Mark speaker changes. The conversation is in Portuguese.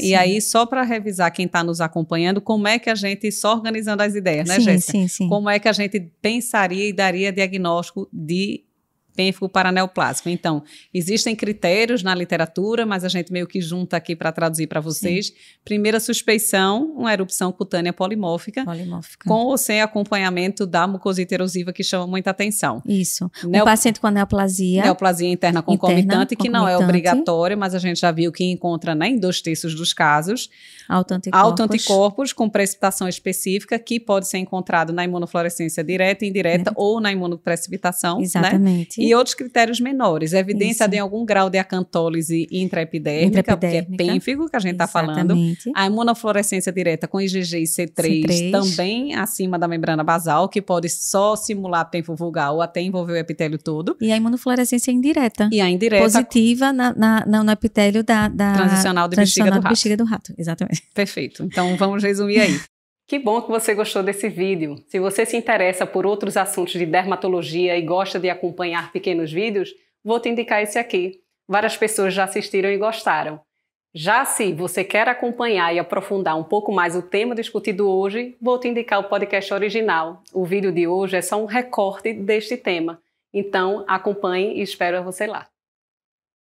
Speaker 1: Sim. E aí, só para revisar quem está nos acompanhando, como é que a gente, só organizando as ideias, né, sim, Jéssica? Sim, sim. Como é que a gente pensaria e daria diagnóstico de pênfigo paraneoplásico. Então, existem critérios na literatura, mas a gente meio que junta aqui para traduzir para vocês. Sim. Primeira suspeição, uma erupção cutânea polimórfica, polimórfica, com ou sem acompanhamento da mucosite erosiva, que chama muita atenção. Isso.
Speaker 2: Neo... Um paciente com neoplasia. Neoplasia interna concomitante, interna, que não é obrigatório,
Speaker 1: mas a gente já viu que encontra né, em dois terços dos casos.
Speaker 2: Autoanticorpos. Autoanticorpos
Speaker 1: com precipitação específica, que pode ser encontrado na imunofluorescência direta, indireta, é. ou na imunoprecipitação. Né? Exatamente. Né? E outros critérios menores, é evidência Isso. de algum grau de acantólise intraepidérmica, é intraepidérmica. que é pênfigo, que a gente está falando. A imunofluorescência direta com IgG e C3, C3, também acima da membrana basal, que pode só simular pênfigo vulgar ou até envolver o epitélio todo.
Speaker 2: E a imunofluorescência indireta. E a indireta. Positiva na, na, na no epitélio da, da transicional de, transicional bexiga, do, de bexiga do rato. Exatamente.
Speaker 1: Perfeito. Então vamos resumir aí. Que bom que você gostou desse vídeo. Se você se interessa por outros assuntos de dermatologia e gosta de acompanhar pequenos vídeos, vou te indicar esse aqui. Várias pessoas já assistiram e gostaram. Já se você quer acompanhar e aprofundar um pouco mais o tema discutido hoje, vou te indicar o podcast original. O vídeo de hoje é só um recorte deste tema. Então, acompanhe e espero você lá.